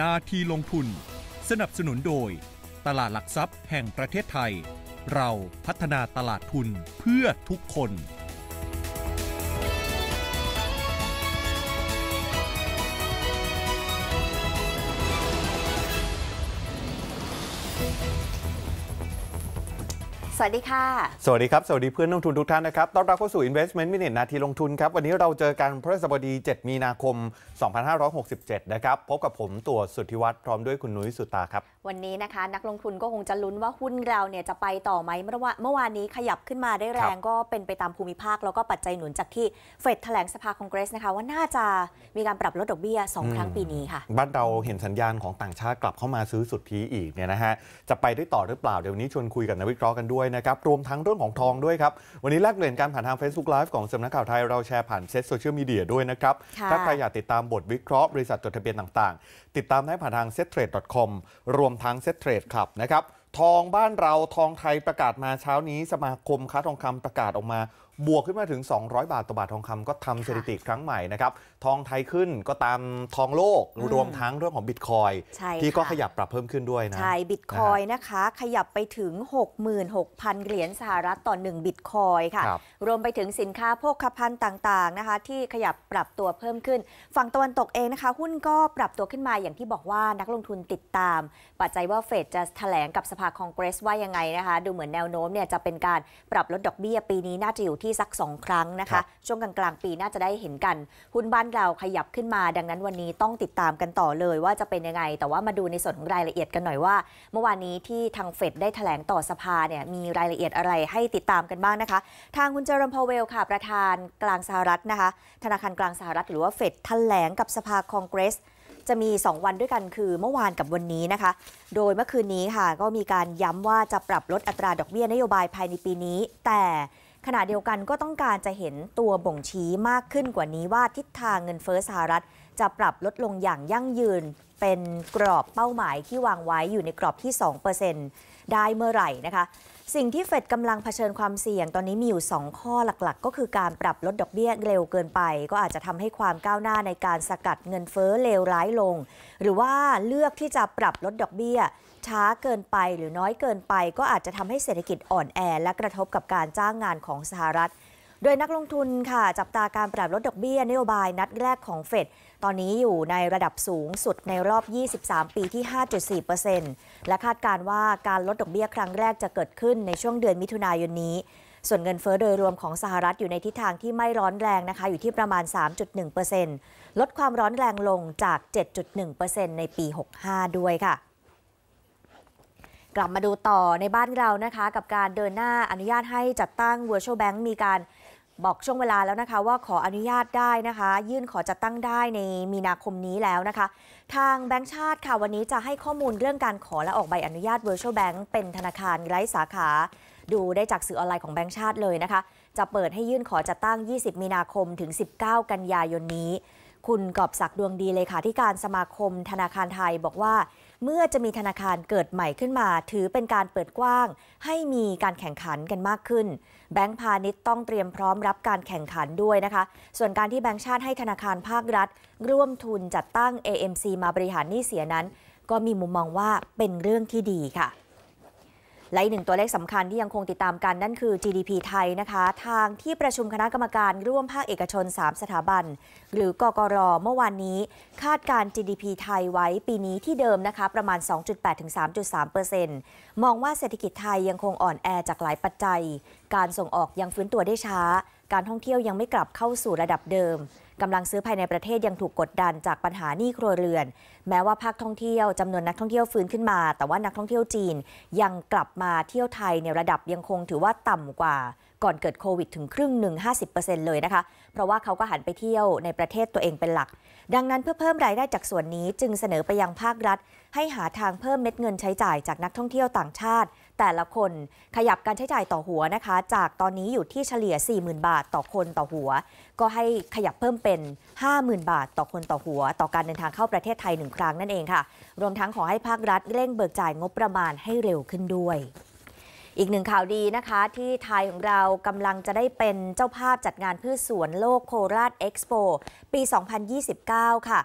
นาทีลงทุน สนับสนุนโดย ตลาดหลักทรัพย์แห่งประเทศไทย เราพัฒนาตลาดทุนเพื่อทุกคนสวัสดีค่ะ สวัสดีครับ สวัสดีเพื่อนนักทุนทุกท่านนะครับ ต้อนรับเข้าสู่ Investment Minute นาทีลงทุนครับ วันนี้เราเจอกันพระสบดี 7 มีนาคม 2567 นะครับ พบกับผมตัวสุทธิวัตรพร้อมด้วยคุณนุ้ยสุตาครับ วันนี้นะคะ นักลงทุนก็คงจะลุ้นว่าหุ้นเราเนี่ยจะไปต่อไหมเมื่อวเมื่อวานนี้ขยับขึ้นมาได้แรงก็เป็นไปตามภูมิภาคแล้วก็ปัจจัยหนุนจากที่เฟดแถลงสภาคองเกรสนะคะว่าน่าจะมีการปรับลดดอกเบี้ย2ครั้งปีนี้ค่ะบ้านเราเห็นสัญญาณของต่างชาติกลับเข้ามาซื้อสุทธิอีกเนี่ยนะฮะจะไปได้ต่อหรือเปล่าเดี๋ยวนี้ชวนคุยกับนักวิเคราะห์กันด้วยยนะครับรวมทั้งเรื่องของทองด้วยครับ วันนี้แลกเปลี่ยนการผ่านทาง Facebook Live ของสำนักข่าวไทยเราแชร์ผ่านเซ็ตโซเชียลมีเดียด้วยนะครับ ถ้าใครอยากติดตามบทวิเคราะห์บริษัทจดทะเบียนต่าง ๆ ติดตามได้ผ่านทาง settrade.com รวมทั้ง settrade club นะครับ ทองบ้านเราทองไทยประกาศมาเช้านี้ สมาคมค้าทองคำประกาศออกมาบวกขึ้นมาถึง 200 บาทต่อบาททองคำก็ทำสถิติครั้งใหม่นะครับทองไทยขึ้นก็ตามทองโลกรวมทั้งเรื่องของบิตคอยที่ก็ขยับปรับเพิ่มขึ้นด้วยนะใช่บิตคอยนะคะขยับไปถึง 66,000เหรียญสหรัฐต่อ1บิตคอยค่ะรวมไปถึงสินค้าโภคภัณฑ์ต่างๆนะคะที่ขยับปรับตัวเพิ่มขึ้น ฝั่งตะวันตกเองนะคะหุ้นก็ปรับตัวขึ้นมาอย่างที่บอกว่านักลงทุนติดตาม ปัจจัยว่าเฟดจะแถลงกับสภาคองเกรสว่ายังไงนะคะดูเหมือนแนวโน้มเนี่ยจะเป็นการปรับลดดอกเบี้ยปีนี้น่าจะอยู่ที่ที่สัก 2 ครั้งนะคะ ช่วงกลางๆปีน่าจะได้เห็นกันหุ้นบ้านเราขยับขึ้นมา ดังนั้นวันนี้ต้องติดตามกันต่อเลย ว่าจะเป็นยังไง แต่ว่ามาดูในส่วนของรายละเอียดกันหน่อยว่า เมื่อวานนี้ที่ทางเฟดได้ถแถลงต่อสภาเนี่ยมีรายละเอียดอะไรให้ติดตามกันบ้างนะคะ ทางคุณเจอร์มพเวลค่ะ ประธานกลางสหรัฐนะคะ ธนาคารกลางสหรัฐหรือว่าเฟดถแถลงกับสภาคองเกรส จะมี 2 วันด้วยกัน คือ เมื่อวานกับวันนี้นะคะ โดยเมื่อคืนนี้ค่ะก็มีการย้ำว่าจะปรับลดอัตราดอกเบี้ยนโยบายภายในปีนี้ แต่ขณะเดียวกันก็ต้องการจะเห็นตัวบ่งชี้มากขึ้นกว่านี้ ว่าทิศทางเงินเฟ้อสหรัฐจะปรับลดลงอย่างยั่งยืน เป็นกรอบเป้าหมายที่วางไว้อยู่ในกรอบที่ 2%ได้เมื่อไหร่นะคะสิ่งที่เฟดกำลังเผชิญความเสี่ยงตอนนี้มีอยู่ 2 ข้อหลักๆ ก็คือการปรับลดดอกเบี้ยเร็วเกินไป ก็อาจจะทำให้ความก้าวหน้าในการสกัดเงินเฟ้อเลวร้ายลง หรือว่าเลือกที่จะปรับลดดอกเบี้ย ช้าเกินไปหรือน้อยเกินไป ก็อาจจะทำให้เศรษฐกิจอ่อนแอและกระทบกับการจ้างงานของสหรัฐโดยนักลงทุนค่ะจับตาการปรับลดดอกเบี้ยนโยบายนัดแรกของเฟดตอนนี้อยู่ในระดับสูงสุดในรอบ 23 ปีที่5.4%และคาดการว่าการลดดอกเบี้ยครั้งแรกจะเกิดขึ้นในช่วงเดือนมิถุนายนนี้ ส่วนเงินเฟ้อโดยรวมของสหรัฐอยู่ในทิศทางที่ไม่ร้อนแรงนะคะ อยู่ที่ประมาณ 3.1%ลดความร้อนแรงลงจาก 7.1%ในปี 65 ด้วยค่ะ กลับมาดูต่อในบ้านเรานะคะ กับการเดินหน้าอนุญาตให้จัดตั้ง Virtual Bank มีการบอกช่วงเวลาแล้วนะคะว่าขออนุญาตได้นะคะ ยื่นขอจัดตั้งได้ในมีนาคมนี้แล้วนะคะ ทางแบงค์ชาติค่ะวันนี้จะให้ข้อมูลเรื่องการขอและออกใบอนุญาต Virtual Bank เป็นธนาคารไร้สาขา ดูได้จากสื่อออนไลน์ของแบงค์ชาติเลยนะคะ จะเปิดให้ยื่นขอจัดตั้ง 20 มีนาคมถึง 19 กันยายนนี้ คุณกอบศักดิ์ดวงดีเลขาธิการสมาคมธนาคารไทยบอกว่าเมื่อจะมีธนาคารเกิดใหม่ขึ้นมา ถือเป็นการเปิดกว้าง ให้มีการแข่งขันกันมากขึ้นแบงก์พาณิชย์ต้องเตรียมพร้อมรับการแข่งขันด้วยนะคะ ส่วนการที่แบงก์ชาติให้ธนาคารภาครัฐ ร่วมทุนจัดตั้ง AMC มาบริหารหนี้เสียนั้น ก็มีมุมมองว่าเป็นเรื่องที่ดีค่ะและอีกหนึ่งตัวเลขสำคัญที่ยังคงติดตามกันนั่นคือ GDP ไทยนะคะทางที่ประชุมคณะกรรมการร่วมภาคเอกชน 3 สถาบัน หรือกกรเมื่อวานนี้ คาดการ GDP ไทยไว้ปีนี้ที่เดิมนะคะประมาณ 2.8 ถึง 3.3 เปอร์เซ็นต์มองว่าเศรษฐกิจไทยยังคงอ่อนแอจากหลายปัจจัย การส่งออกยังฟื้นตัวได้ช้า การท่องเที่ยวยังไม่กลับเข้าสู่ระดับเดิมกำลังซื้อภายในประเทศยังถูกกดดันจากปัญหาหนี้ครัวเรือน แม้ว่าภาคท่องเที่ยวจำนวนนักท่องเที่ยวฟื้นขึ้นมา แต่ว่านักท่องเที่ยวจีนยังกลับมาเที่ยวไทย ในระดับยังคงถือว่าต่ำกว่าก่อนเกิดโควิดถึงครึ่งหนึ่ง50%เลยนะคะ เพราะว่าเขาก็หันไปเที่ยวในประเทศตัวเองเป็นหลัก ดังนั้นเพื่อเพิ่มรายได้จากส่วนนี้จึงเสนอไปยังภาครัฐ ให้หาทางเพิ่มเม็ดเงินใช้จ่ายจากนักท่องเที่ยวต่างชาติแต่ละคนขยับการใช้จ่ายต่อหัวนะคะ จากตอนนี้อยู่ที่เฉลี่ย 40,000 บาทต่อคนต่อหัว ก็ให้ขยับเพิ่มเป็น 50,000 บาทต่อคนต่อหัว ต่อการเดินทางเข้าประเทศไทยหนึ่งครั้งนั่นเองค่ะ รวมทั้งขอให้ภาครัฐเร่งเบิกจ่ายงบประมาณให้เร็วขึ้นด้วย อีกหนึ่งข่าวดีนะคะที่ไทยของเรากำลังจะได้เป็นเจ้าภาพจัดงานพืชสวนโลกโคราชเอ็กซ์โปปี 2029 ค่ะ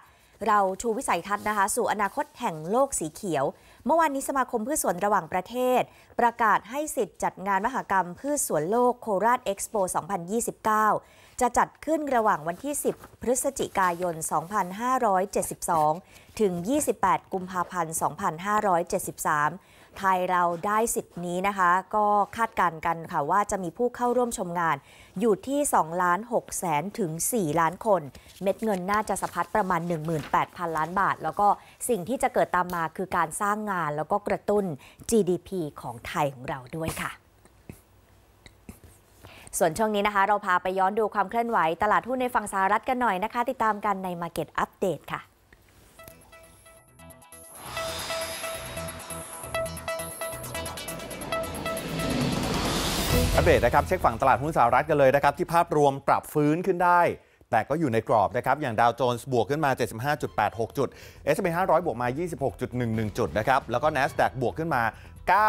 เราชูวิสัยทัศน์นะคะ สู่อนาคตแห่งโลกสีเขียวเมื่อวานนี้สมาคมพืชสวนระหว่างประเทศ ประกาศให้สิทธิ์จัดงานมหกรรมพืชสวนโลกโคราชเอ็กซ์โป2029 จะจัดขึ้นระหว่างวันที่ 10 พฤศจิกายน 2572 ถึง 28 กุมภาพันธ์ 2573ไทยเราได้สิทธิ์นี้นะคะ ก็คาดการณ์กันค่ะว่าจะมีผู้เข้าร่วมชมงานอยู่ที่ 2 ล้าน 6 แสนถึง 4 ล้านคน เม็ดเงินน่าจะสะพัดประมาณ 18,000 ล้านบาท แล้วก็สิ่งที่จะเกิดตามมาคือการสร้างงานแล้วก็กระตุ้น GDP ของไทยของเราด้วยค่ะ ส่วนช่วงนี้นะคะ เราพาไปย้อนดูความเคลื่อนไหว ตลาดหุ้นในฝั่งสหรัฐกันหน่อยนะคะติดตามกันใน Market Update ค่ะอัปเดตนะครับเช็คฝั่งตลาดหุ้นสหรัฐกันเลยนะครับที่ภาพรวมปรับฟื้นขึ้นได้ แต่ก็อยู่ในกรอบนะครับอย่างดาวโจนส์บวกขึ้นมา 75.86 จุด S&P 500 บวกมา 26.11 จุดนะครับแล้วก็ NASDAQ บวกขึ้นมา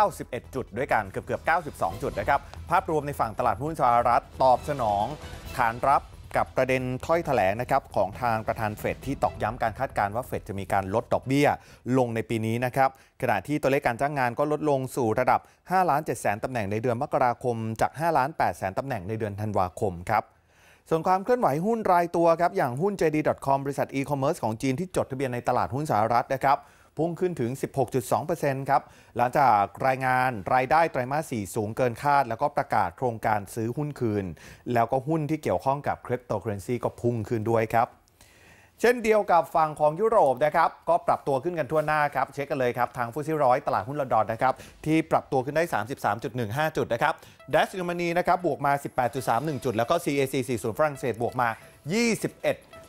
91 จุดด้วยกัน เกือบเกือบ 92 จุดนะครับภาพรวมในฝั่งตลาดหุ้นสหรัฐตอบสนอง ฐานรับกับประเด็นถ้อยถแถลงนะครับของทางประธานเฟดที่ตอกย้ำการคาดการณ์ว่าเฟดจะมีการลดดอกเบี้ยลงในปีนี้นะครับ ขณะที่ตัวเลขการจ้างงานก็ลดลงสู่ระดับ5ล้าน7แสนตำแหน่งในเดือนมกราคมจาก5ล้าน8แสนตำแหน่งในเดือนธันวาคมครับ ส่วนความเคลื่อนไหวหุ้นรายตัวครับ อย่างหุ้น JD.com บริษัทอีคอมเมิร์ซของจีนที่จดทะเบียนในตลาดหุ้นสหรัฐนะครับพุ่งขึ้นถึง 16.2%ครับ หลังจากรายงานรายได้ไตรมาสสี่สูงเกินคาด แล้วก็ประกาศโครงการซื้อหุ้นคืน แล้วก็หุ้นที่เกี่ยวข้องกับคริปโตเคอเรนซีก็พุ่งขึ้นด้วยครับ เช่นเดียวกับฝั่งของยุโรป นะครับ ก็ปรับตัวขึ้นกันทั่วหน้าครับ เช็คกันเลยครับ ทางฟุตซีร้อย ตลาดหุ้นลอนดอนนะครับที่ปรับตัวขึ้นได้ 33.15 จุดนะครับดัชเยอรมนีนะครับบวกมา18.31 จุด แล้วก็ CAC 40ฝรั่งเศสบวกมา 21 เ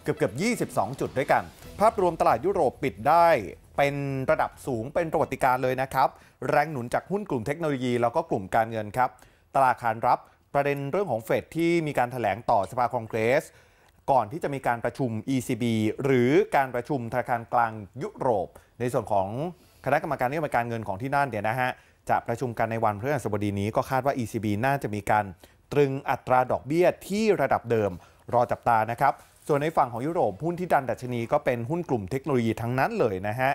กือบเกือบ22 จุดด้วยกัน ภาพรวมตลาดยุโรปปิดได้เป็นระดับสูงเป็นประวัติการเลยนะครับ แรงหนุนจากหุ้นกลุ่มเทคโนโลยีแล้วก็กลุ่มการเงินครับ ตลาดขานรับประเด็นเรื่องของเฟดที่มีการถแถลงต่อสภาคองเกรสก่อนที่จะมีการประชุม ECB หรือการประชุมธนาคารกลางยุโรป ในส่วนของคณะกรรมการนโยบายการเงินของที่นั่นเนี่ยนะฮะจะประชุมกันในวันพฤหัสบดีนี้ก็คาดว่า ECB น่าจะมีการตรึงอัตราดอกเบี้ยที่ระดับเดิม รอจับตานะครับส่วนในฝั่งของยุโรปหุ้นที่ดันดัชนีก็เป็นหุ้นกลุ่มเทคโนโลยีทั้งนั้นเลยนะฮะ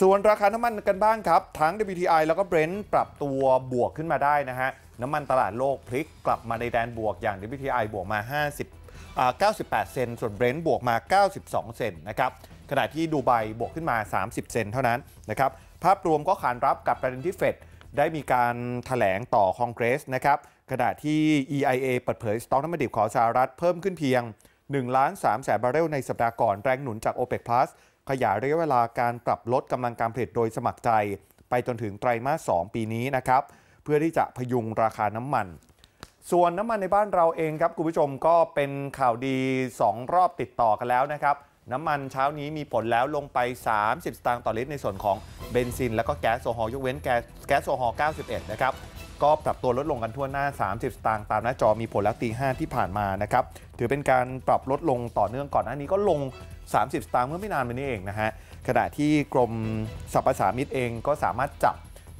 ส่วนราคาน้ำมันกันบ้างครับ ทั้ง WTI แล้วก็ Brent ปรับตัวบวกขึ้นมาได้นะฮะ น้ำมันตลาดโลกพลิกกลับมาในแดนบวกอย่าง WTI บวกมา 50ก้า98 เซนส่วน Brent บวกมา 92 เซนนะครับขณะที่ดูไบบวกขึ้นมา 30 เซนเท่านั้นนะครับภาพรวมก็ขานรับกับประเด็นที่เฟดได้มีการถแถลงต่อคอนเกรสนะครับขณะที่ EIA เปิดเผยสต็อกน้ำมันดิบของสหรัฐเพิ่มขึ้นเพียง1ล้าน3แสนบาร์เรลในสัปดาห์ก่อนแรงหนุนจาก OPEC Plus ขยายระยะเวลาการปรับลดกำลังการผลิตโดยสมัครใจไปจนถึงไตรมาส2ปีนี้นะครับ เพื่อที่จะพยุงราคาน้ำมัน ส่วนน้ำมันในบ้านเราเองครับ คุณผู้ชมก็เป็นข่าวดี 2 รอบติดต่อกันแล้วนะครับ น้ำมันเช้านี้มีผลแล้วลงไป 30สตางค์ต่อลิตรในส่วนของเบนซินแล้วก็แก๊สโซฮอลยกเว้นแก๊สโซฮอล91นะครับก็ปรับตัวลดลงกันทั่วหน้า 30สตางค์ตามหน้าจอมีผลแล้วตี5ที่ผ่านมานะครับ ถือเป็นการปรับลดลงต่อเนื่องก่อนหน้านี้ก็ลง 30สตางค์เมื่อไม่นานมานี้เองนะฮะขณะที่กรมสรรพสามิตเองก็สามารถจับ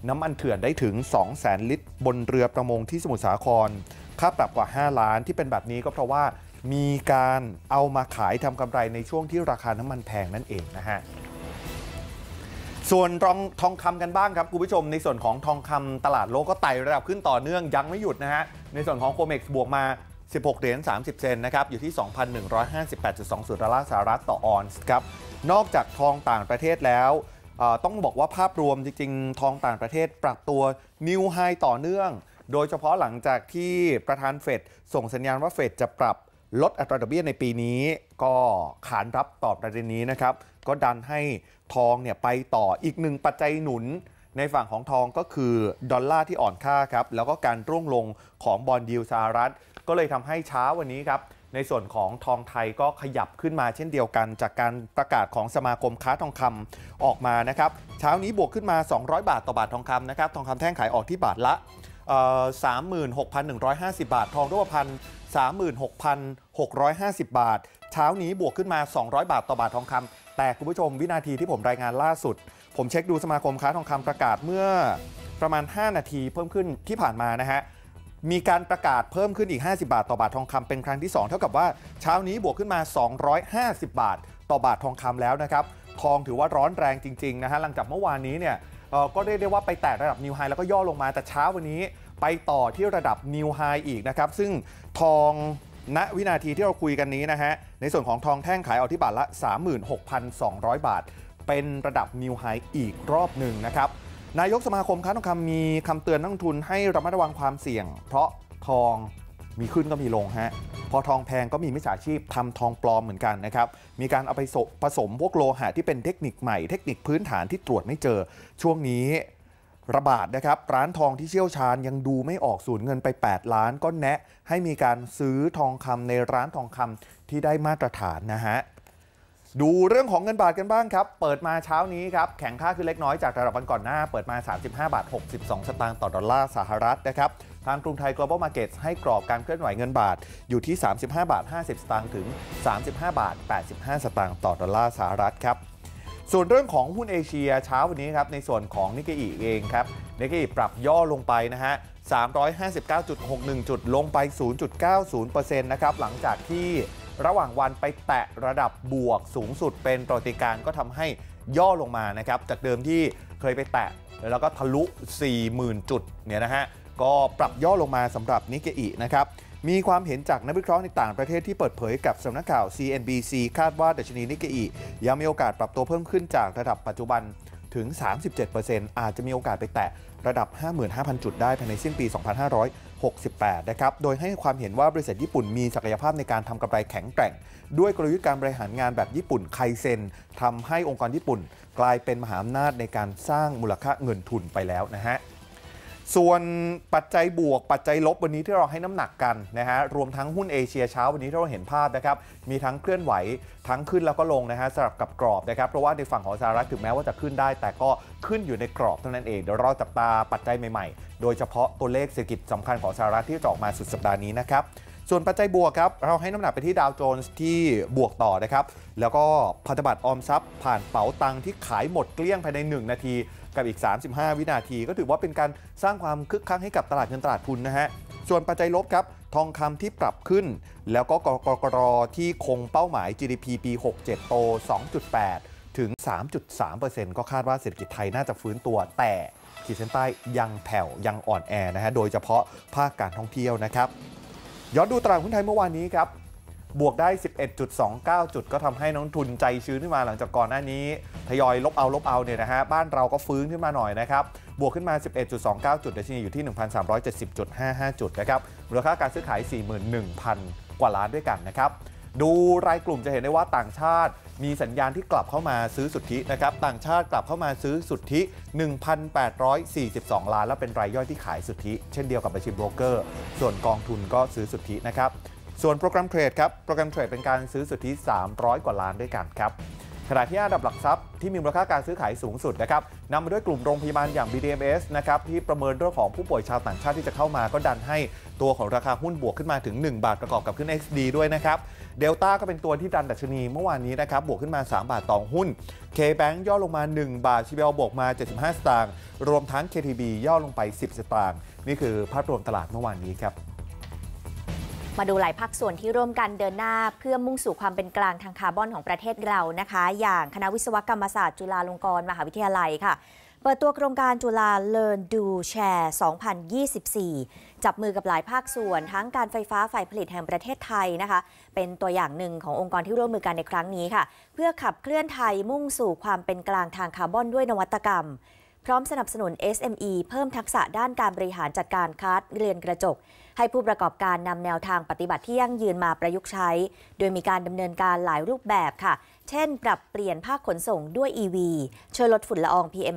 น้ำมันเถื่อนได้ถึง 200,000 ลิตรบนเรือประมงที่สมุทรสาคร ค่าปรับกว่า 5 ล้านที่เป็นแบบนี้ก็เพราะว่ามีการเอามาขายทำกำไรในช่วงที่ราคาน้ำมันแพงนั่นเองนะฮะส่วนทองทองคำกันบ้างครับ คุณผู้ชมในส่วนของทองคำตลาดโลกก็ไต่ระดับขึ้นต่อเนื่อง ยังไม่หยุดนะฮะ ในส่วนของโคเม็กซ์บวกมา 16เหรียญ30 เซนนะครับ อยู่ที่ 2,158.20ดอลลาร์สหรัฐต่อออนซ์ครับ นอกจากทองต่างประเทศแล้ว ต้องบอกว่าภาพรวมจริงๆ ทองต่างประเทศปรับตัวนิวไฮต่อเนื่อง โดยเฉพาะหลังจากที่ประธานเฟดส่งสัญญาณว่าเฟดจะปรับลดอัตราดอกเบี้ยในปีนี้ก็ขานรับตอบประเด็นนี้นะครับก็ดันให้ทองเนี่ยไปต่ออีกหนึ่งปัจจัยหนุนในฝั่งของทองก็คือดอลลาร์ที่อ่อนค่าครับแล้วก็การร่วงลงของบอลยิวสหรัฐก็เลยทำให้เช้าวันนี้ครับในส่วนของทองไทยก็ขยับขึ้นมาเช่นเดียวกันจากการประกาศของสมาคมค้าทองคำออกมานะครับเช้านี้บวกขึ้นมา 200 บาทต่อบาททองคำนะครับทองคำแท่งขายออกที่บาทละ36,150 บาท ทองรูปพรรณ36,650 บาท เช้านี้บวกขึ้นมา 200 บาทต่อบาททองคำแต่คุณผู้ชมวินาทีที่ผมรายงานล่าสุด ผมเช็คดูสมาคมค้าทองคำประกาศเมื่อประมาณ 5 นาทีเพิ่มขึ้นที่ผ่านมานะฮะมีการประกาศเพิ่มขึ้นอีก 50 บาท ต่อบาททองคำเป็นครั้งที่2เท่ากับว่าเช้านี้บวกขึ้นมา 250 บาท ต่อบาททองคำแล้วนะครับทองถือว่าร้อนแรงจริงๆนะฮะหลังจากเมื่อวานนี้เนี่ยก็เรียกได้ว่าไปแตะระดับนิวไฮแล้วก็ย่อลงมาแต่เช้าวันนี้ไปต่อที่ระดับนิวไฮอีกนะครับซึ่งทองณวินาทีที่เราคุยกันนี้นะฮะ ในส่วนของทองแท่งขายออกที่บาทละ 36,200 บาท เป็นระดับนิวไฮอีกรอบหนึ่งนะครับ นายกสมาคม ค้าทองคำมีคำเตือนนักทุนให้ระมัดระวังความเสี่ยง เพราะทองมีขึ้นก็มีลงฮะพอทองแพงก็มีมิจฉาชีพทำทองปลอมเหมือนกันนะครับ มีการเอาไปผสมพวกโลหะที่เป็นเทคนิคใหม่เทคนิคพื้นฐานที่ตรวจไม่เจอช่วงนี้ระบาดนะครับ ร้านทองที่เชี่ยวชาญยังดูไม่ออกสูญเงินไป 8 ล้านก็แนะ ให้มีการซื้อทองคำในร้านทองคำที่ได้มาตรฐานนะฮะ ดูเรื่องของเงินบาทกันบ้างครับ เปิดมาเช้านี้ครับ แข็งค่าขึ้นเล็กน้อยจากระดับวันก่อนหน้า เปิดมา 35 บาท 62 สตางค์ต่อดอลลาร์สหรัฐนะครับทางกรุงไทย global market ให้กรอบการเคลื่อนไหวเงินบาทอยู่ที่ 35บาท50สตางค์ถึง 35บาท85 สตางค์ต่อดอลลาร์สหรัฐครับส่วนเรื่องของหุ้นเอเชียเช้าวันนี้ครับในส่วนของนิกเกอีเองครับนิกเกอีปรับย่อลงไปนะฮะ359.61 จุดลงไป 0.90%นะครับหลังจากที่ระหว่างวันไปแตะระดับบวกสูงสุดเป็นปรติการก็ทำให้ย่อลงมานะครับจากเดิมที่เคยไปแตะแล้วก็ทะลุ 40,000 จุดเนี่ยนะฮะก็ปรับย่อลงมาสำหรับนิกเกอีนะครับมีความเห็นจากนักวิเคราะห์ในต่างประเทศที่เปิดเผยกับสำนักข่าว CNBC คาดว่าดัชนีนิกเกอียังมีโอกาสปรับตัวเพิ่มขึ้นจากระดับปัจจุบันถึง 37%อาจจะมีโอกาสไปแตะระดับ 55,000 จุดได้ภายในสิ้นปี 2568 นะครับ โดยให้ความเห็นว่าบริษัทญี่ปุ่นมีศักยภาพในการทำกำไรแข็งแกร่ง ด้วยกลยุทธ์การบริหารงานแบบญี่ปุ่น ไคเซนทำให้องค์กรญี่ปุ่น กลายเป็นมหาอำนาจในการสร้างมูลค่าเงินทุนไปแล้วนะฮะส่วนปัจจัยบวก ปัจจัยลบวันนี้ที่เราให้น้ำหนักกันนะฮะรวมทั้งหุ้นเอเชียเช้าวันนี้ที่เราเห็นภาพนะครับมีทั้งเคลื่อนไหวทั้งขึ้นแล้วก็ลงนะฮะสลับกับกรอบนะครับเพราะว่าในฝั่งของสหรัฐถึงแม้ว่าจะขึ้นได้ แต่ก็ขึ้นอยู่ในกรอบเท่านั้นเองเดี๋ยวเราจับตา ปัจจัยใหม่ ๆ โดยเฉพาะตัวเลขเศรษฐกิจสำคัญของสหรัฐที่จะออกมาสุดสัปดาห์นี้นะครับส่วนปัจจัยบวกครับเราให้น้ำหนักไปที่ดาวโจนส์ที่บวกต่อนะครับแล้วก็พันธบัตรออมทรัพย์ ผ่านเป๋าตังที่ขายหมดเกลี้ยงภายใน 1 นาทีกับอีก 35 วินาทีก็ถือว่าเป็นการสร้างความคึกคักให้กับตลาดเงินตลาดทุนนะฮะ ส่วนปัจจัยลบครับทองคำที่ปรับขึ้น แล้วก็กรกรที่คงเป้าหมาย GDP ปี 67 โต 2.8 ถึง 3.3%ก็คาดว่าเศรษฐกิจไทยน่าจะฟื้นตัวแต่ขีดเส้นใต้ยังแผ่ว ยังอ่อนแอนะฮะ โดยเฉพาะภาคการท่องเที่ยวนะครับ ย้อนดูตลาดหุ้นไทยเมื่อวานนี้ครับบวกได้ 11.29 จุดก็ทำให้น้องทุนใจชื้นขึ้นมาหลังจากก่อนหน้านี้ ทยอยลบเอาลบเอาเนี่ยนะฮะ บ้านเราก็ฟื้นขึ้นมาหน่อยนะครับ บวกขึ้นมา 11.29 จุดดัชนีอยู่ที่ 1,370.55 จุดนะครับ มูลค่าการซื้อขาย 41,000 กว่าล้านด้วยกันนะครับ ดูรายกลุ่มจะเห็นได้ว่าต่างชาติมีสัญญาณที่กลับเข้ามาซื้อสุทธินะครับ ต่างชาติกลับเข้ามาซื้อสุทธิ 1,842 ล้านและเป็นรายย่อยที่ขายสุทธิ เช่นเดียวกับบัญชีโบรกเกอร์ ส่วนกองทุนก็ซื้อสุทธินะครับส่วนโปรแกรมเทรดครับ โปรแกรมเทรดเป็นการซื้อสุทธิ300 กว่าล้านด้วยกันครับขณะที่อันดับหลักทรัพย์ที่มีมูลค่าการซื้อขายสูงสุดนะครับนำมาด้วยกลุ่มโรงพยาบาลอย่าง BDMs นะครับ ที่ประเมินเรื่องของผู้ป่วยชาวต่างชาติที่จะเข้ามาก็ดันให้ตัวของราคาหุ้นบวกขึ้นมาถึง 1 บาทประกอบกับขึ้น XD ด้วยนะครับเดลต้าก็เป็นตัวที่ดันดัชนีเมื่อวานนี้นะครับบวกขึ้นมา 3 บาทต่อหุ้น K-Bank ย่อลงมา 1 บาทชิเบลบวกมา 75สตางค์ รวมทั้ง KTB ย่อลงไป 10สตางค์นี่คือภาพรวมตลาดเมื่อวานนี้ครับมาดูหลายภาคส่วนที่ร่วมกันเดินหน้า เพื่อมุ่งสู่ความเป็นกลางทางคาร์บอนของประเทศเรานะคะ อย่างคณะวิศวกรรมศาสตร์จุฬาลงกรณ์มหาวิทยาลัยค่ะ เปิดตัวโครงการจุฬา Learn Do Share 2024 จับมือกับหลายภาคส่วน ทั้งการไฟฟ้าฝ่ายผลิตแห่งประเทศไทยนะคะ เป็นตัวอย่างหนึ่งขององค์กรที่ร่วมมือกันในครั้งนี้ค่ะ เพื่อขับเคลื่อนไทยมุ่งสู่ความเป็นกลางทางคาร์บอนด้วยนวัตกรรม พร้อมสนับสนุน SME เพิ่มทักษะด้านการบริหารจัดการคัดเรียนกระจกให้ผู้ประกอบการนำแนวทางปฏิบัติที่ยั่งยืนมาประยุกต์ใช้ โดยมีการดำเนินการหลายรูปแบบค่ะ เช่น ปรับเปลี่ยนภาคขนส่งด้วย EV ช่วยลดฝุ่นละออง PM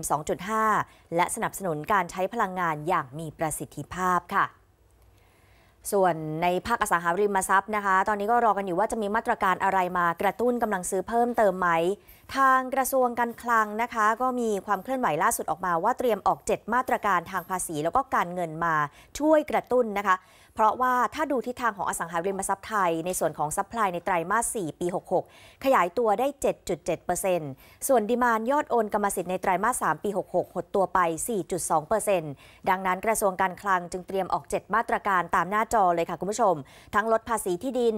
2.5 และสนับสนุนการใช้พลังงานอย่างมีประสิทธิภาพค่ะส่วนในภาคอสังหาริมทรัพย์นะคะ ตอนนี้ก็รอกันอยู่ว่าจะมีมาตรการอะไรมากระตุ้นกำลังซื้อเพิ่มเติมไหม ทางกระทรวงการคลังนะคะ ก็มีความเคลื่อนไหวล่าสุดออกมา ว่าเตรียมออก 7 มาตรการทางภาษีแล้วก็การเงินมาช่วยกระตุ้นนะคะเพราะว่าถ้าดูทิศทางของอสังหาริมทรัพย์ไทยในส่วนของซัพพลายในไตรมาส 4 ปี 66 ขยายตัวได้ 7.7%ส่วนดีมานยอดโอนกรรมสิทธิ์ในไตรมาส 3 ปี 66 หดตัวไป 4.2%ดังนั้นกระทรวงการคลังจึงเตรียมออก 7 มาตรการตามหน้าจอเลยค่ะคุณผู้ชม ทั้งลดภาษีที่ดิน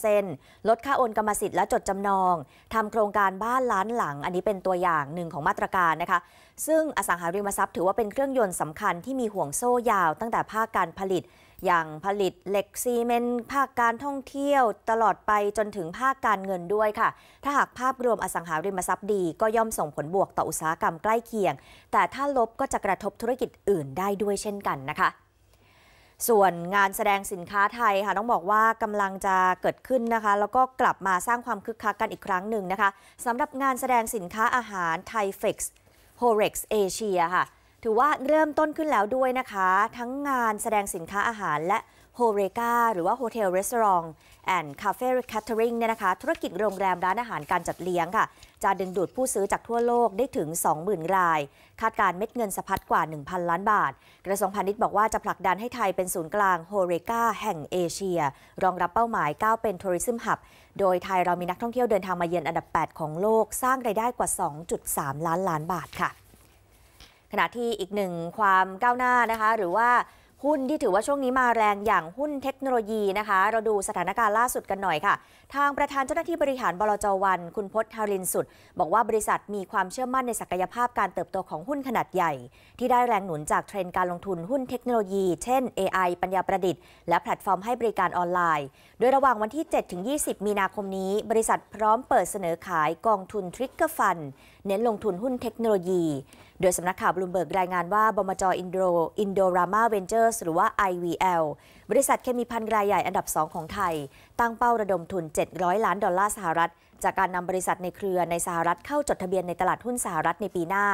90%ลดค่าโอนกรรมสิทธิ์และจดจำนองทำโครงการบ้านล้านหลัง อันนี้เป็นตัวอย่างหนึ่งของมาตรการนะคะ ซึ่งอสังหาริมทรัพย์ถือว่าเป็นเครื่องยนต์สำคัญที่มีห่วงโซ่ยาวตั้งแต่ภาคการผลิตอย่างผลิตเหล็กซีเมนต์ภาคการท่องเที่ยวตลอดไปจนถึงภาคการเงินด้วยค่ะ ถ้าหากภาพรวมอสังหาริมทรัพย์ดีก็ย่อมส่งผลบวกต่ออุตสาหกรรมใกล้เคียง แต่ถ้าลบก็จะกระทบธุรกิจอื่นได้ด้วยเช่นกันนะคะ ส่วนงานแสดงสินค้าไทยค่ะ ต้องบอกว่ากำลังจะเกิดขึ้นนะคะ แล้วก็กลับมาสร้างความคึกคักกันอีกครั้งหนึ่งนะคะสำหรับงานแสดงสินค้าอาหารไทยเฟกซ์โฮเร็กซ์เอเชียค่ะถือว่าเริ่มต้นขึ้นแล้วด้วยนะคะ ทั้งงานแสดงสินค้าอาหาร และโฮเรกาหรือว่าโฮเทลรีสอร์ทแอนด์คาเฟ่แคทเทอริงเนี่ยนะคะธุรกิจโรงแรมร้านอาหารการจัดเลี้ยงค่ะ จะดึงดูดผู้ซื้อจากทั่วโลกได้ถึง 20,000ราย คาดการเม็ดเงินสะพัดกว่า 1,000 ล้านบาท กระทรวงพาณิชย์บอกว่าจะผลักดันให้ไทยเป็นศูนย์กลางโฮเรกาแห่งเอเชีย รองรับเป้าหมายก้าวเป็นทัวริซึมหับโดยไทยเรามีนักท่องเที่ยวเดินทางมาเยือนอันดับ 8 ของโลก สร้างรายได้กว่า 2.3 ล้านล้านบาทค่ะณะที่อีกหนึ่งความก้าวหน้านะคะหรือว่าหุ้นที่ถือว่าช่วงนี้มาแรงอย่างหุ้นเทคโนโลยีนะคะ เราดูสถานการณ์ล่าสุดกันหน่อยค่ะ ทางประธานเจ้าหน้าที่บริหารบลจวันคุณพศทารินสุด บอกว่าบริษัทมีความเชื่อมั่นในศักยภาพการเติบโตของหุ้นขนาดใหญ่ ที่ได้แรงหนุนจากเทรนด์การลงทุนหุ้นเทคโนโลยี เช่น AI ปัญญาประดิษฐ์ และแพลตฟอร์มให้บริการออนไลน์ โดยระหว่างวันที่7-20 มีนาคมนี้ บริษัทพร้อมเปิดเสนอขายกองทุนทริกเกอร์ฟันเน้นลงทุนหุ้นเทคโนโลยีโดยสำนักข่าวบลูมเบิร์กรายงานว่า บมจอินโดอินโดรามาเวนเจอร์ส หรือว่า IVL บริษัทเคมีพันรายใหญ่อันดับ2ของไทย ตั้งเป้าระดมทุน 700 ล้านดอลลาร์สหรัฐ จากการนำบริษัทในเครือในสหรัฐเข้าจดทะเบียนในตลาดหุ้นสหรัฐในปีหน้า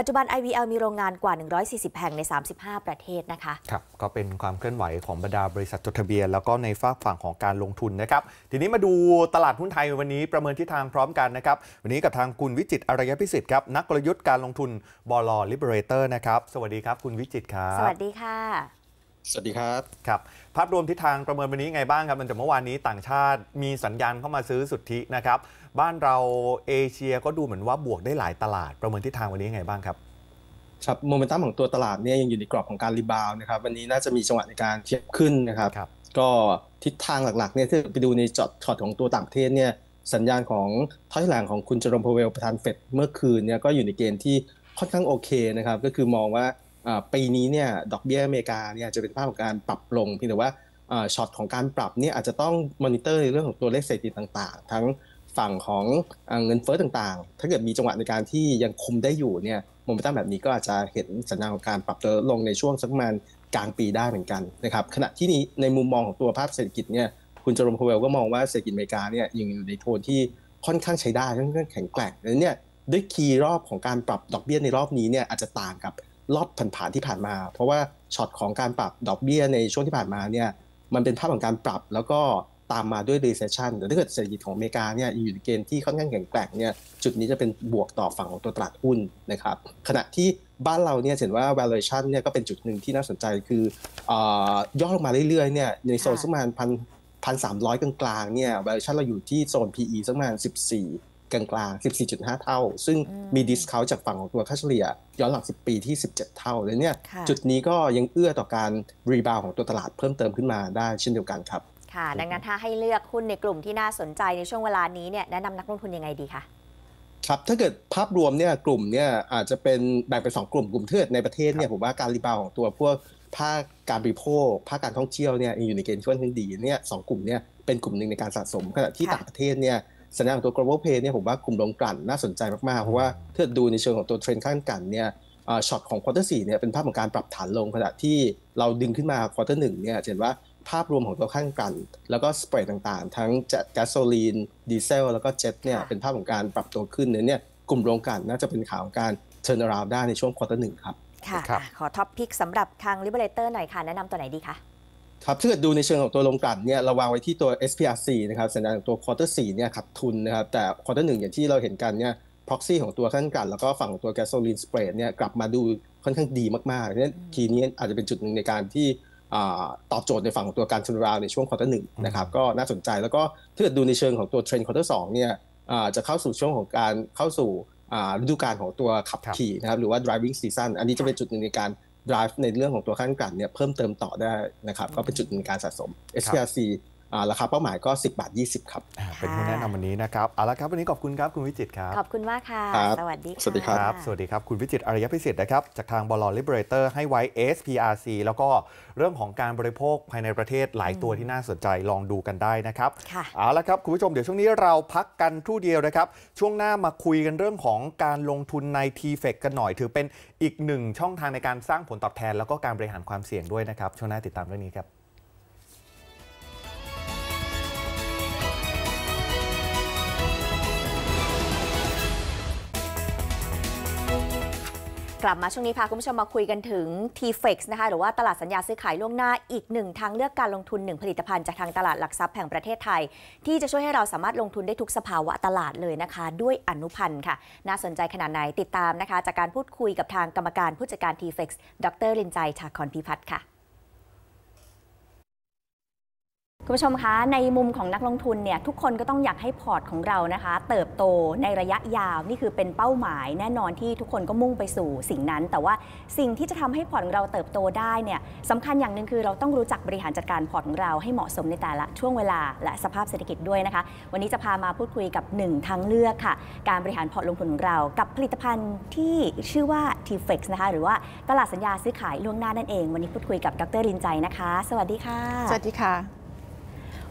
ปัจจุบัน IVL มีโรงงานกว่า 140 แห่งใน 35 ประเทศนะคะ ครับ ก็เป็นความเคลื่อนไหวของบรรดาบริษัทจดทะเบียนแล้วก็ในฝากฝั่งของการลงทุนนะครับ ทีนี้มาดูตลาดหุ้นไทยวันนี้ประเมินทิศทางพร้อมกันนะครับ วันนี้กับทางคุณวิจิตอารยพิสิทธิ์ครับ นักกลยุทธ์การลงทุนบอลลิเบอเรเตอร์นะครับ สวัสดีครับคุณวิจิตครับ สวัสดีค่ะสวัสดีครับครับ ภาพรวมทิศทางประเมินวันนี้ไงบ้างครับมันจากเมื่อวานนี้ต่างชาติมีสัญญาณเข้ามาซื้อสุทธินะครับบ้านเราเอเชียก็ดูเหมือนว่าบวกได้หลายตลาดประเมินทิศทางวันนี้ไงบ้างครับครับโมเมนตัมของตัวตลาดเนี่ยยังอยู่ในกรอบของการรีบาวนะครับวันนี้น่าจะมีจังหวะในการเทียบขึ้นนะครับรบก็ทิศทางหลักๆเนี่ยถ้าไปดูในจอดช็อตของตัวต่างประเทศเนี่ยสัญญาณของท้อยหลังของคุณจอร์มพเวลประธานเฟดเมื่อคืนเนี่ยก็อยู่ในเกณฑ์ที่ค่อนข้างโอเคนะครับก็คือมองว่าปีนี้เนี่ยดอกเบี้ยอเมริกาเนี่ยจะเป็นภาพของการปรับลง เพียงแต่ว่าช็อตของการปรับเนี่ยอาจจะต้องมอนิเตอร์ในเรื่องของตัวเลขเศรษฐกิจต่างๆ ทั้งฝั่งของเงินเฟ้อต่างๆ ถ้าเกิดมีจังหวะในการที่ยังคุมได้อยู่เนี่ยโมเมนตัมแบบนี้ก็อาจจะเห็นสัญญาณของการปรับตัวลงในช่วงสักประมาณกลางปีได้เหมือนกันนะครับขณะที่นี้ในมุมมองของตัวภาพเศรษฐกิจเนี่ยคุณจรมพาวเวลก็มองว่าเศรษฐกิจอเมริกาเนี่ยยังอยู่ในโทนที่ค่อนข้างใช้ได้ค่อนข้างแข็งแกร่งแล้วเนี่ยด้วยคีย์รอบของการปรับดอกเบี้ยในรอบนี้เนี่ยอาจจะต่างกับรอบผ่านๆที่ผ่านมา เพราะว่าช็อตของการปรับ ดอกเบี้ยในช่วงที่ผ่านมาเนี่ยมันเป็นภาพของการปรับแล้วก็ตามมาด้วย recession แต่ถ้าเกิดเศรษฐกิจของอเมริกาเนี่ยอยู่ในเกณฑ์ที่ค่อนข้างแข็งแกร่งเนี่ยจุดนี้จะเป็นบวกต่อฝั่งของตัวตลาดหุ้นนะครับขณะที่บ้านเราเนี่ยเห็นว่า valuation เนี่ยก็เป็นจุดหนึ่งที่น่าสนใจคืออย่อลงมาเรื่อยๆเนี่ยในโซนสักประมาณพันพันสามร้อยกลางๆเนี่ย valuation เราอยู่ที่โซน PE สักประมาณ 14กลางๆ14.5 เท่า ซึ่งมีดิสคาวจากฝั่งของตัวค่าเฉลี่ยย้อนหลัง 10 ปีที่ 17 เท่าเลยเนี่ย จุดนี้ก็ยังเอื้อต่อการรีบาวของตัวตลาดเพิ่มเติมขึ้นมาได้เช่นเดียวกันครับ ค่ะ ดังนั้นถ้าให้เลือกหุ้นในกลุ่มที่น่าสนใจในช่วงเวลานี้เนี่ยแนะนำนักลงทุนยังไงดีคะ ครับ ถ้าเกิดภาพรวมเนี่ยกลุ่มเนี่ยอาจจะเป็นแบ่งเป็นสองกลุ่มกลุ่มเทือดในประเทศเนี่ยผมว่าการรีบาวของตัวพวกภาคการบริโภค ภาคการท่องเที่ยวเนี่ยอยู่ในเกณฑ์ช่วงขึ้นดีเนี่ยสองกลุ่มเนี่ยเป็นกลุ่มหนึ่งในการสะสมขณะที่ต่างประเทศเนี่ยสัญญาณตัว global p a y เนี่ยผมว่ากลุ่มลงกลั่นน่าสนใจมากๆ เพราะว่าถ้าดูในเชิงของตัวเทรนด์ข้างกันเนี่ยช็อตของควอเตอร์สี่เนี่ยเป็นภาพของการปรับฐานลงขณะที่เราดึงขึ้นมาควอเตอร์หนึ่งเนี่ยเห็นว่าภาพรวมของตัวข้างกัน แล้วก็สเปรดต่างๆ ทั้งแก๊สโซลีนดีเซลแล้วก็เจ็ตเนี่ยเป็นภาพของการปรับตัวขึ้นเนี่ยกลุ่มโรงกันน่าจะเป็นข่าวของการเชิญราวได้ในช่วงควอเตอร์หนึ่งครับค่ะขอท็อปพิกสำหรับทางลิเบเลเตอร์หน่อยค่ะแนะนำตัวไหนดีคะครับถ้าเกิดดูในเชิงของตัวลงกลั่นเนี่ยเราวางไว้ที่ตัว SPRC นะครับสัญญาณของตัว quarter ่เนี่ยขับทุนนะครับแต่ quarter งอย่างที่เราเห็นกันเนี่ย proxy ของตัวขั้นกลั่นแล้วก็ฝั่งของตัวแก๊สโซลีนสเปรดเนี่ยกลับมาดูค่อนข้างดีมากๆนั้นทีนี้อาจจะเป็นจุดหนึ่งในการที่ตอบโจทย์ในฝั่งของตัวการชุนราว ในช่วงควอเตอร์หนึ่งนะครับก็น่าสนใจแล้วก็ถ้าเกิดดูในเชิงของตัวเทรนด์ควอเตอร์สองเนี่ยจะเข้าสู่ช่วงของการเข้าสู่ฤดูกาลของตัวขับขี่นะครับหรือว่า driving season อันนี้จะเป็นจุดหนึ่งในการ drive ในเรื่องของตัวขั้นกลั่นเนี่ยเพิ่มเติมต่อได้นะครับก็เป็นจุดในการสะสม SPRC ราคาเป้าหมายก็ 10 บาท20ครับเป็นผู้แนะนำวันนี้นะครับเอาละครับวันนี้ขอบคุณครับคุณวิจิตครับขอบคุณมากค่ะสวัสดีสวัสดีครับสวัสดีครับคุณวิจิตอริยพิสิทธิ์นะครับจากทางบอลลีิเบอเรเตอร์ให้ไว้ SPRC แล้วก็เรื่องของการบริโภคภายในประเทศหลายตัวที่น่าสนใจลองดูกันได้นะครับเอาละครับคุณผู้ชมเดี๋ยวช่วงนี้เราพักกันทู่เดียวนะครับช่วงหน้ามาคุยกันเรื่องของการลงทุนใน t f e ฟกันหน่อยถือเป็นอีกหนึ่งช่องทางในการสร้างผลตอบแทน แล้วก็การบริหารความเสี่ยงด้วยนะครับช่วงหน้าติดตามเรื่องนี้ครับกลับมาช่วงนี้พาคุณผู้ชมมาคุยกันถึง TFX นะคะหรือว่าตลาดสัญญาซื้อขายล่วงหน้าอีกหนึ่ง ทางเลือกการลงทุนหนึ่งผลิตภัณฑ์จากทางตลาดหลักทรัพย์แห่งประเทศไทย ที่จะช่วยให้เราสามารถลงทุนได้ทุกสภาวะตลาดเลยนะคะด้วยอนุพันธ์ค่ะ น่าสนใจขนาดไหนติดตามนะคะจากการพูดคุยกับทางกรรมการผู้จัดการ TFX ดรลินใจชาคอนพิพัฒน์ค่ะคุณผู้ชมคะ ในมุมของนักลงทุนเนี่ยทุกคนก็ต้องอยากให้พอร์ตของเรานะคะ เติบโตในระยะยาวนี่คือเป็นเป้าหมาย แน่นอนที่ทุกคนก็มุ่งไปสู่สิ่งนั้น แต่ว่าสิ่งที่จะทำให้พอร์ตของเราเติบโตได้เนี่ยสำคัญอย่างหนึ่งคือเราต้องรู้จักบริหารจัดการพอร์ตของเราให้เหมาะสมในแต่ละช่วงเวลาและสภาพเศรษฐกิจด้วยนะคะ วันนี้จะพามาพูดคุยกับ 1ทางเลือกค่ะ การบริหารพอร์ตลงทุนของเรากับผลิตภัณฑ์ที่ชื่อว่า t f e x นะคะ หรือว่าตลาดสัญญาซื้อขายล่วงหน้านั่นเอง วันนี้พูดคุยกับดรลินใจนะคะ สวัสดีค่ะสวัสดีค่ะ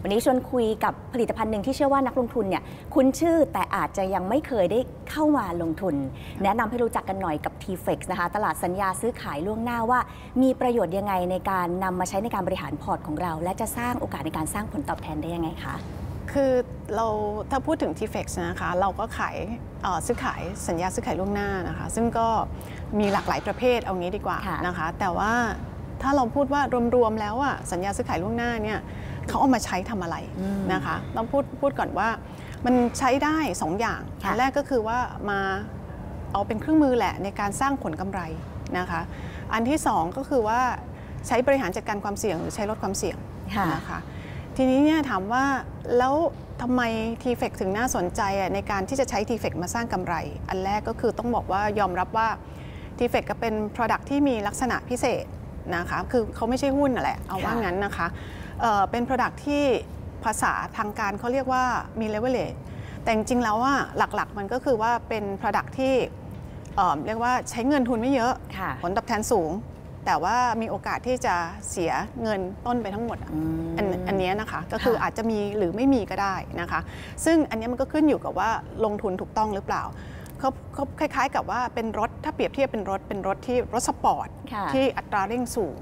วันนี้ชวนคุยกับผลิตภัณฑ์หนึ่งที่เชื่อว่านักลงทุนเนี่ยคุ้นชื่อแต่อาจจะยังไม่เคยได้เข้ามาลงทุน แนะนำให้รู้จักกันหน่อยกับ t f e x นะคะ ตลาดสัญญาซื้อขายล่วงหน้าว่ามีประโยชน์ยังไงในการนำมาใช้ในการบริหารพอร์ตของเรา และจะสร้างโอกาสในการสร้างผลตอบแทนได้ยังไงคะ คือเราถ้าพูดถึง t f e x นะคะ เราก็ขายซื้อขายสัญญาซื้อขายล่วงหน้านะคะ ซึ่งก็มีหลากหลายประเภทเอางี้ดีกว่านะคะ แต่ว่าถ้าเราพูดว่ารวมๆแล้วอะสัญญาซื้อขายล่วงหน้าเนี่ยเขาเอามาใช้ทำอะไรนะคะต้องพูดพูดก่อนว่ามันใช้ได้ 2ออย่าง อันแรกก็คือว่ามาเอาเป็นเครื่องมือแหละในการสร้างผลกำไรนะคะ อันที่ 2 ก็คือว่าใช้บริหารจัดการความเสี่ยงหรือใช้ลดความเสี่ยงนะคะ ทีนี้เนี่ยถามว่าแล้วทำไม t f e c ถึงน่าสนใจในการที่จะใช้ t f e c มาสร้างกำไร อันแรกก็คือต้องบอกว่ายอมรับว่า t f e c ก็เป็น Product ที่มีลักษณะพิเศษนะคะ คือเขาไม่ใช่หุ้นนแหละเอาว่างั้นนะคะเป็น Product ที่ภาษาทางการเขาเรียกว่ามี leverage แต่จริงๆแล้วว่าหลักๆมันก็คือว่าเป็น Product ที่ เรียกว่าใช้เงินทุนไม่เยอะผลตอบแทนสูง แต่ว่ามีโอกาสที่จะเสียเงินต้นไปทั้งหมดออนอันนี้นะคะก็คืออาจจะมีหรือไม่มีก็ได้นะคะ ซึ่งอันนี้มันก็ขึ้นอยู่กับว่าลงทุนถูกต้องหรือเปล่าเขาเขาคล้าย ๆกับว่าเป็นรถถ้าเปรียบเทียบเป็นรถเป็นรถที่รถสปอร์ตที่อัตราเร่งสูง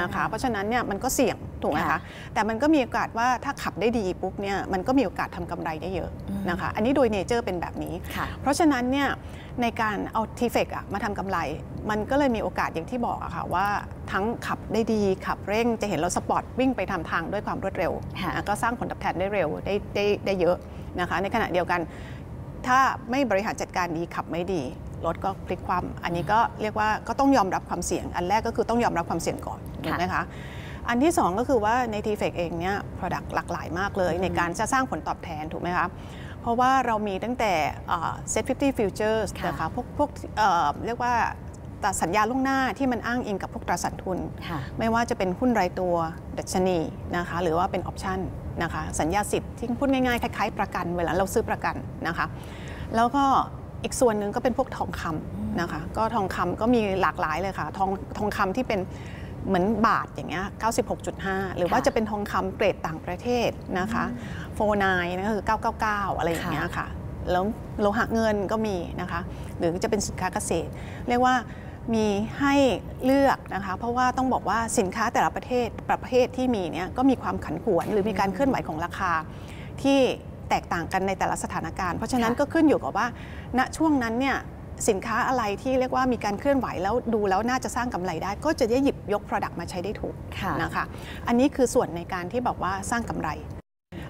นะคะ เพราะฉะนั้นเนี่ยมันก็เสี่ยงถูกไหมคะแต่มันก็มีโอกาสว่าถ้าขับได้ดีปุ๊บเนี่ยมันก็มีโอกาสทำกำไรได้เยอะนะคะอันนี้โดยเนเจอร์เป็นแบบนี้เพราะฉะนั้นเนี่ยในการเอาทีเฟกอะมาทำกำไร มันก็เลยมีโอกาสอย่างที่บอกอะค่ะว่าทั้งขับได้ดีขับเร่งจะเห็นรถสปอร์ตวิ่งไปทำทางด้วยความรวดเร็วก็สร้างผลตอบแทนได้เร็วได้ได้ได้เยอะนะคะ ในขณะเดียวกันถ้าไม่บริหารจัดการดีขับไม่ดีรถก็พลิกความ อันนี้ก็เรียกว่าก็ต้องยอมรับความเสี่ยง อันแรกก็คือต้องยอมรับความเสี่ยงก่อนนะคะ อันที่2ก็คือว่าใน t f e c เองเนี่ยผล o d หลากหลายมากเลย ในการจะสร้างผลตอบแทนถูกไหมคะเพราะว่าเรามีตั้งแต่ Set 50 Futures นะคะพวกพวกเรียกว่าตัดสัญญาล่วงหน้าที่มันอ้างอิงกับพวกตราสารทุน ไม่ว่าจะเป็นหุ้นรายตัวดัชนีนะคะหรือว่าเป็นออปชั่นนะคะสัญญาสิทธิ์ที่พูดง่ายๆ คล้ายๆ ประกัน เวลาเราซื้อประกันนะคะแล้วก็อีกส่วนหนึ่งก็เป็นพวกทองคำนะคะ ก็ทองคำก็มีหลากหลายเลยค่ะทองทองคำที่เป็นเหมือนบาทอย่างเงี้ย96.5 หรือว่าจะเป็นทองคำเกรดต่างประเทศนะคะโฟนายนะคือ 999 อะไรอย่างเงี้ยค่ะ แล้วโลหะเงินก็มีนะคะหรือจะเป็นสินค้าเกษตรเรียกว่ามีให้เลือกนะคะเพราะว่าต้องบอกว่าสินค้าแต่ละประเทศประเภทที่มีเนี่ยก็มีความขันขวน หรือมีการเคลื่อนไหวของราคา ที่แตกต่างกันในแต่ละสถานการณ์ เพราะฉะนั้นก็ขึ้นอยู่กับว่า ณช่วงนั้นเนี่ยสินค้าอะไรที่เรียกว่ามีการเคลื่อนไหวแล้วดูแล้วน่าจะสร้างกำไรได้ ก็จะได้หยิบยก Product มาใช้ได้ถูกนะคะอันนี้คือส่วนในการที่บอกว่าสร้างกำไร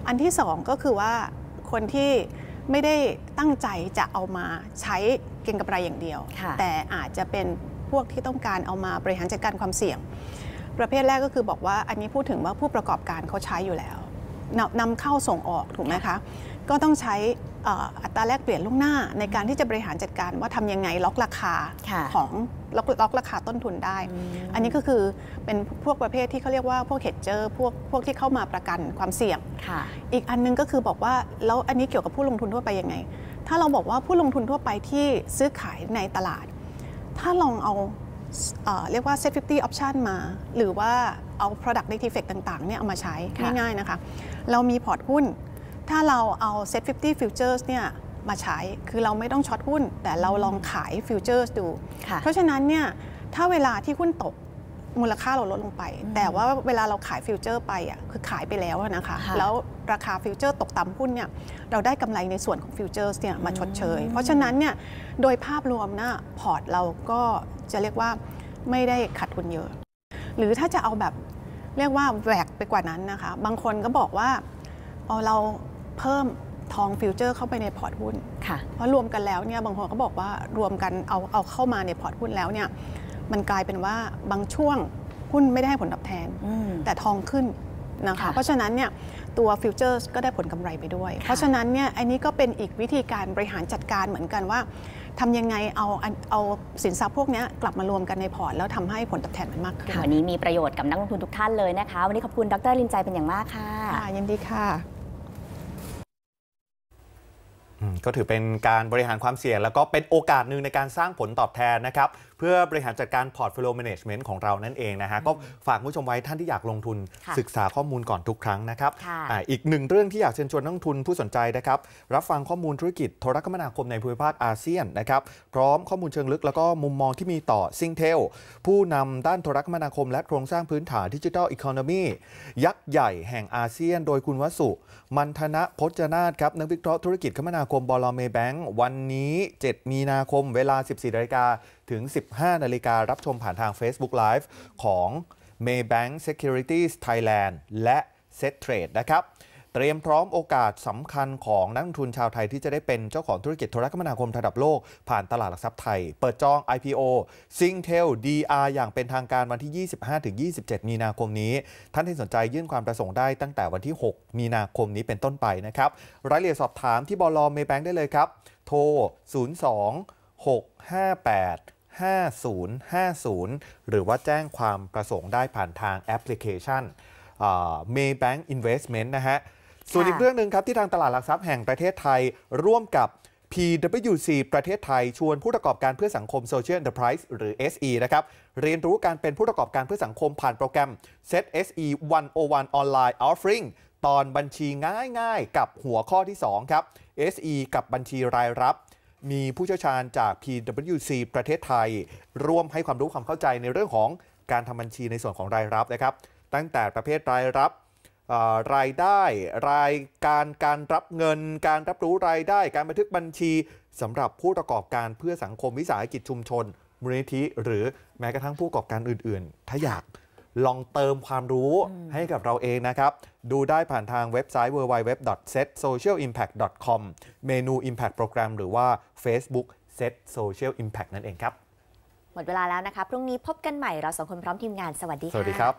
อันที่2ก็คือว่าคนที่ไม่ได้ตั้งใจจะเอามาใช้เก็งกำไรอย่างเดียว แต่อาจจะเป็นพวกที่ต้องการเอามาบริหารจัดการความเสี่ยง ประเภทแรกก็คือบอกว่าอันนี้พูดถึงว่าผู้ประกอบการเขาใช้อยู่แล้ว นำเข้าส่งออกถูกไหมคะ ก็ต้องใช้อัตราแลกเปลี่ยนล่วงหน้าในการที่จะบริหารจัดการว่าทำยังไงล็อกราคาของล็อกล็อกราคาต้นทุนได้ อันนี้ก็คือเป็นพวกประเภทที่เขาเรียกว่าพวกเฮดเจอร์พวกพวกที่เข้ามาประกันความเสี่ยงอีกอันนึงก็คือบอกว่าแล้วอันนี้เกี่ยวกับผู้ลงทุนทั่วไปยังไง ถ้าเราบอกว่าผู้ลงทุนทั่วไปที่ซื้อขายในตลาด ถ้าลองเอาเรียกว่า set 50 option มา หรือว่าเอา product native effect ต่างๆเนี่ยเอามาใช้ง่ายๆนะคะเรามีพอร์ตหุ้นถ้าเราเอา s e ตฟิฟตี้ฟิวเเนี่ยมาใช้ คือเราไม่ต้องช็อตหุ้น แต่เราลองขายฟิวเจอร์สดู เพราะฉะนั้นเนี่ย ถ้าเวลาที่หุ้นตกมูลค่าเราลดลงไป แต่ว่าเวลาเราขายฟิวเจอร์ไปอ่ะ คือขายไปแล้วนะคะ แล้วราคาฟิวเจอร์ตกต่ำหุ้นเนี่ย เราได้กำไรในส่วนของฟิวเจอร์สเนี่ยมาชดเชย เพราะฉะนั้นเนี่ย โดยภาพรวมนะพอร์ตเราก็จะเรียกว่า ไม่ได้ขาดทุนเยอะ หรือถ้าจะเอาแบบเรียกว่าแหวก ไปกว่านั้นนะคะ บางคนก็บอกว่าเราเพิ่มทองฟิวเจอร์เข้าไปในพอร์ตหุ้นเพราะรวมกันแล้วเนี่ยบางคนก็บอกว่ารวมกันเอาเอาเข้ามาในพอร์ตหุ้นแล้วเนี่ยมันกลายเป็นว่าบางช่วงหุ้นไม่ได้ให้ผลตอบแทนแต่ทองขึ้นนะคะเพราะฉะนั้นเนี่ยตัวฟิวเจอร์ก็ได้ผลกำไรไปด้วย เพราะฉะนั้นเนี่ยอันนี้ก็เป็นอีกวิธีการบริหารจัดการเหมือนกันว่าทำยังไงเอาเอาสินทรัพย์พวกนี้กลับมารวมกันในพอร์ตแล้วทำให้ผลตอบแทนมันมากขึ้นวันนี้มีประโยชน์กับนักลงทุนทุกท่านเลยนะคะวันนี้ขอบคุณดรลินใจเป็นอย่างมากค่ะยินดีค่ะก็ถือเป็นการบริหารความเสี่ยง แล้วก็เป็นโอกาสหนึ่งในการสร้างผลตอบแทนนะครับพื่อบริหารจัดการพอร์ตโฟลิโอแมネจเมนต์ของเรานั่นเองนะฮะ ก็ฝากผู้ชมไว้ท่านที่อยากลงทุนศึกษาข้อมูลก่อนทุกครั้งนะครับออีกหนึ่งเรื่องที่อยากเชิญชวนนักทุนผู้สนใจนะครับ รับฟังข้อมูลธุรกิจโทรคมนาคมในภูมิภาคอาเซียนนะครับ พร้อมข้อมูลเชิงลึกแล้วก็มุมมองที่มีต่อซิงเทลผู้นำด้านโทรคมนาคมและโครงสร้างพื้นฐานดิจิทัลอีโคโนมียักษ์ใหญ่แห่งอาเซียน โดยคุณวสุมันธนะพจนาธครับนักวิเคราะห์ธุรกิจคมนาคมบอลเมแบงค์วันนี้ 7 มีนาคมเวลา 14นาฬิกาถึง 15 นาฬิการับชมผ่านทาง Facebook Live ของ Maybank Securities Thailand และ Set Trade นะครับ เตรียมพร้อมโอกาสสำคัญของนักลงทุนชาวไทยที่จะได้เป็นเจ้าของธุรกิจโทรคมนาคมระดับโลก ผ่านตลาดหลักทรัพย์ไทย เปิดจอง IPO s i n g t e l DR อย่างเป็นทางการวันที่ 25-27 มีนาคมนี้ ท่านที่สนใจยื่นความประสงค์ได้ตั้งแต่วันที่ 6 มีนาคมนี้เป็นต้นไปนะครับรายละเอียดสอบถามที่บลเมย์แบงค์ได้เลยครับโทร 02 658 5050 หรือว่าแจ้งความประสงค์ได้ผ่านทางแอปพลิเคชัน Maybank Investment นะฮะ ส่วนอีกเรื่องหนึ่งครับ ที่ทางตลาดหลักทรัพย์แห่งประเทศไทย ร่วมกับ PwC ประเทศไทยชวนผู้ประกอบการเพื่อสังคม Social Enterprise หรือ SE นะครับ เรียนรู้การเป็นผู้ประกอบการเพื่อสังคมผ่านโปรแกรม Set SE 101 Online Offering ตอนบัญชีง่าย ๆ กับหัวข้อที่2ครับ SE กับบัญชีรายรับมีผู้เชี่ยวชาญจาก PwC ประเทศไทย ร่วมให้ความรู้ความเข้าใจในเรื่องของการทำบัญชีในส่วนของรายรับนะครับ ตั้งแต่ประเภทรายรับรายได้รายการการรับเงิน การรับรู้รายได้การบันทึกบัญชีสำหรับผู้ประกอบการเพื่อสังคมวิสาหกิจชุมชน มูลนิธิหรือแม้กระทั่งผู้ประกอบการอื่นๆ ถ้าอยากลองเติมความรู้ให้กับเราเองนะครับ ดูได้ผ่านทางเว็บไซต์ www.setsocialimpact.com เมนู Impact Program หรือว่า Facebook Set Social Impact นั่นเองครับ หมดเวลาแล้วนะคะพรุ่งนี้พบกันใหม่เราสองคนพร้อมทีมงานสวัสดีค่ะสวัสดีครับ